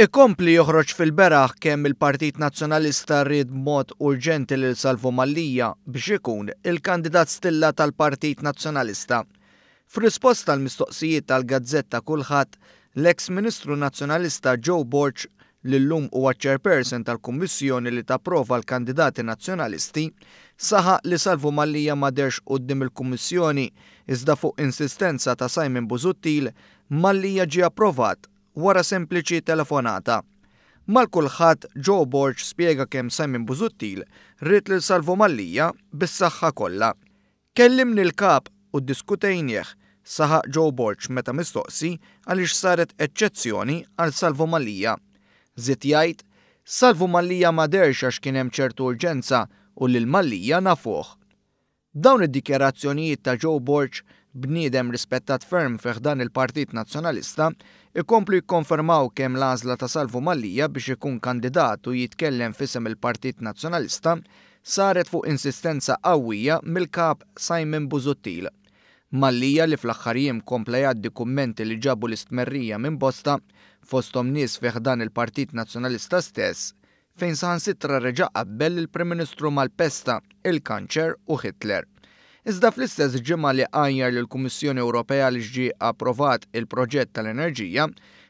Ikompli joħroġ fil-beraħ kemm il-Partit Nazzjonalista rrid mod urġenti lil salvu Mallija biex ikun il-kandidat stilla tal-Partit Nazzjonalista. F'risposta tal mistoqsijiet tal-Gazzetta kulħadd, l-eks-Ministru Nazzjonalista Joe Borch l-lum u chairperson tal-Kummissjoni li tapprova l-kandidati nazzjonalisti, saħa li Salvo Mallija derx qoddim il-Kummissjoni iżda fuq insistenza ta' Simon Buzuttil, Mallija ġi approvat wara sempliċi telefonata. Mal kulħadd Joe Borg spjega kemm Simon Buzuttil rrit li salvo mallija bis-saħħa kollha. Kellimni l-kap u diskutejnieħ saħaq Joe Borg meta mistoqsi għaliex saret eċċezzjoni għal salvo mallija. Zit jgħid, salvo mallija ma derx għax kien hemm ċertu urġenza u lill mallija nafuh. Dawn id-dikjarazzjonijiet ta' Joe Borg bniedem rispettat ferm feħdan il-Partit Nazzjonalista, ikomplu jikkonfermaw kemm l-għażla ta' Salvu Mallija biex ikun kandidat u jitkellem fisem il-Partit Nazzjonalista saret fuq insistenza qawwija mill-kap Simon Buzuttil. Mallija li fl-axħarijiem kompla jaddi kummenti li ġabu l-istmerrija minn bosta fostom nies feħdan il-Partit Nazzjonalista stess fejn saħan sitra reġa qabbel il-Prim Ministru mal-Pesta, il-Kanċer u Hitler. Iżda fl-istess ġimma li għajjar l kummissjoni Ewropea li ġi approvat il-proġett tal-enerġija,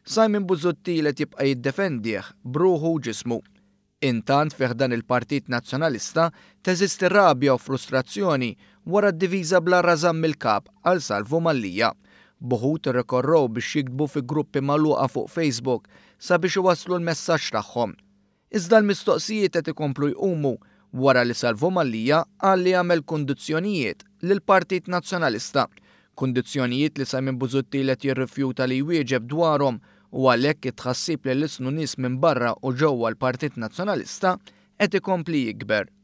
Simon Buzzotti li tibqa jiddefendih bruħu ġismu. Intant dan il-Partit Nazzjonalista teżisti rabja u frustrazzjoni wara d-diviża bla razam mill-kap għal salvu mallija. Buħut rekorrow biex jikdbu fi gruppi maluqa fuq Facebook sabiex waslu l-messaġġ tagħhom. Iżda l-mistoqsijiet qed ikomplu jqumu wara li Salvo Mallija għalli għamel kundizzjonijiet lil partit Nazzjonalista, kundizzjonijiet li Samin Buzutti t jirrifjuta li jwieġeb dwarhom u għalhekk itħassib li l-isnu nies minn barra u ġewwa l-Partit Nazzjonalista qed ikompli jikber.